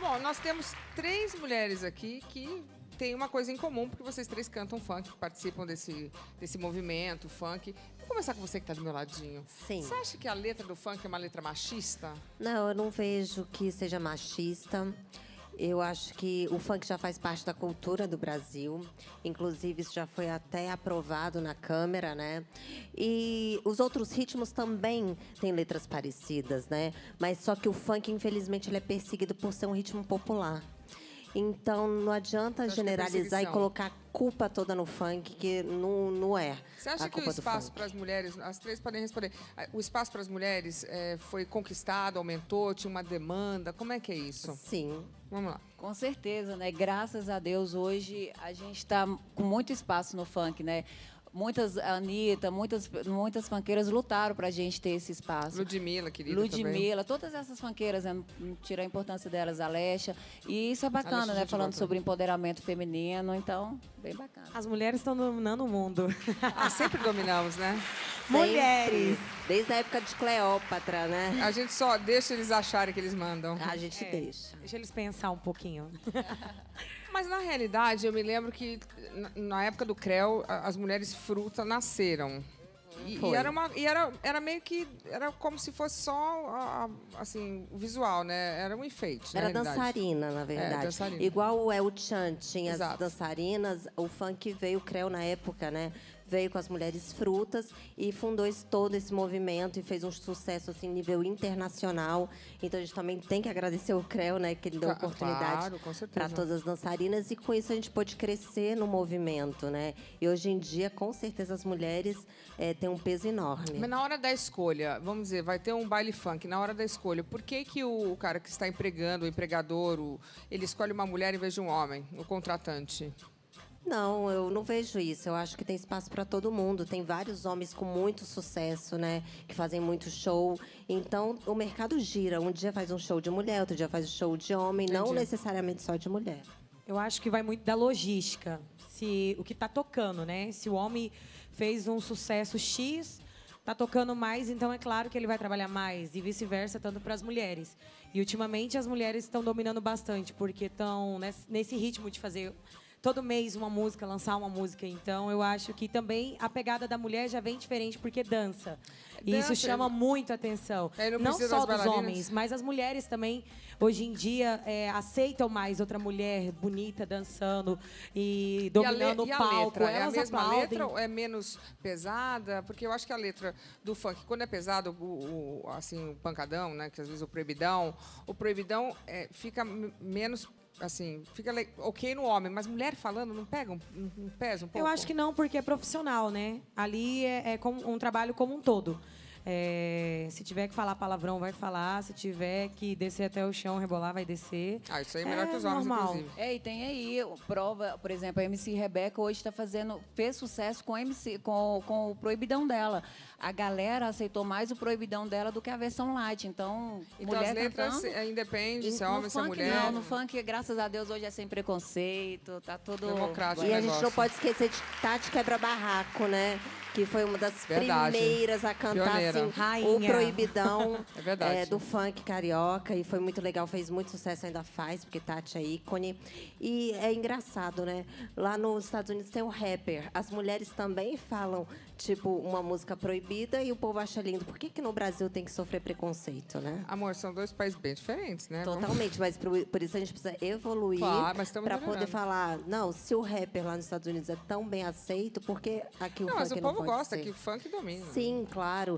Bom, nós temos três mulheres aqui que têm uma coisa em comum, porque vocês três cantam funk, participam desse, desse movimento funk. Vou começar com você que está do meu ladinho. Sim. Você acha que a letra do funk é uma letra machista? Não, eu não vejo que seja machista. Eu acho que o funk já faz parte da cultura do Brasil. Inclusive, isso já foi até aprovado na Câmara, né? E os outros ritmos também têm letras parecidas, né? Mas só que o funk, infelizmente, ele é perseguido por ser um ritmo popular. Então não adianta é generalizar e colocar a culpa toda no funk, que não, não é. Você acha que o espaço para as mulheres, as três podem responder, o espaço para as mulheres é, foi conquistado, aumentou, tinha uma demanda? Como é que é isso? Sim. Vamos lá. Com certeza, né? Graças a Deus, hoje a gente está com muito espaço no funk, né? Muitas, a eh, Anitta, muitas, muitas fanqueiras lutaram para a gente ter esse espaço. Ludmilla, querida. Ludmilla, também. todas essas fanqueiras, né? tirar a importância delas, Alexa. E isso é bacana, Alexa, né? Falando volta. sobre empoderamento feminino, então, bem bacana. As mulheres estão dominando o mundo. ah, sempre dominamos, né? Mulheres. Desde a época de Cleópatra, né? A gente só deixa eles acharem que eles mandam. A gente é, deixa. Deixa eles pensar um pouquinho. Mas na realidade, eu me lembro que na época do Creu as mulheres fruta nasceram. E, e, era uma e era, era meio que era como se fosse só assim o visual né era um enfeite era na dançarina na é, verdade é, dançarina. igual o El Chan tinha Exato. as dançarinas o funk veio creu na época né veio com as mulheres frutas e fundou esse, todo esse movimento e fez um sucesso assim nível internacional. Então a gente também tem que agradecer o CREO, né, que ele deu a oportunidade para todas as dançarinas e com isso a gente pôde crescer no movimento, né? E hoje em dia, com certeza as mulheres é, têm um peso enorme. Mas na hora da escolha, vamos dizer, vai ter um baile funk na hora da escolha. Por que que o cara que está empregando, o empregador, o, ele escolhe uma mulher em vez de um homem, o contratante? Não, eu não vejo isso. Eu acho que tem espaço para todo mundo. Tem vários homens com muito sucesso, né? Que fazem muito show. Então, o mercado gira. Um dia faz um show de mulher, outro dia faz um show de homem. Entendi. Não necessariamente só de mulher. Eu acho que vai muito da logística. Se o que está tocando, né? Se o homem fez um sucesso X, tá tocando mais, então é claro que ele vai trabalhar mais e vice-versa, tanto para as mulheres. E ultimamente as mulheres estão dominando bastante, porque estão nesse ritmo de fazer todo mês uma música, lançar uma música. Então, eu acho que também a pegada da mulher já vem diferente porque dança. E isso chama muito atenção. É, não, não só dos homens, mas as mulheres também, hoje em dia, é, aceitam mais outra mulher bonita dançando e dominando e o palco. É a mesma aplaudem. letra ou é menos pesada? Porque eu acho que a letra do funk, quando é pesado, o, o assim, o pancadão, né? Que às vezes o proibidão, o proibidão é, fica menos assim, fica ok no homem, mas mulher falando não pega, um, pesa um pouco? Eu acho que não, porque é profissional, né? Ali é, é um trabalho como um todo. É, se tiver que falar palavrão, vai falar. Se tiver que descer até o chão, rebolar, vai descer. Ah, isso aí é melhor é que os homens, normal. inclusive. É, e tem aí prova, por exemplo, a MC Rebeca hoje está fazendo, fez sucesso com, MC, com, com o proibidão dela. A galera aceitou mais o proibidão dela do que a versão light. Então, então mulher as tá letras cantando, é independe, se é homem, se é mulher. Não, no funk, graças a Deus, hoje é sem preconceito, tá tudo. Democrático. E a gente não pode esquecer de Tati Quebra Barraco, né? Que foi uma das Verdade. primeiras a cantar. Pioneira. Sim, Rainha. o é proibidão é é, do funk carioca. E foi muito legal, fez muito sucesso, ainda faz, porque Tati é ícone. E é engraçado, né? Lá nos Estados Unidos tem o rapper. As mulheres também falam, tipo, uma música proibida e o povo acha lindo. Por que, que no Brasil tem que sofrer preconceito, né? Amor, são dois países bem diferentes, né? Totalmente, mas por, por isso a gente precisa evoluir claro, para poder falar, não, se o rapper lá nos Estados Unidos é tão bem aceito, porque aqui o funk não mas o povo gosta, ser. que o funk domina. Sim, claro.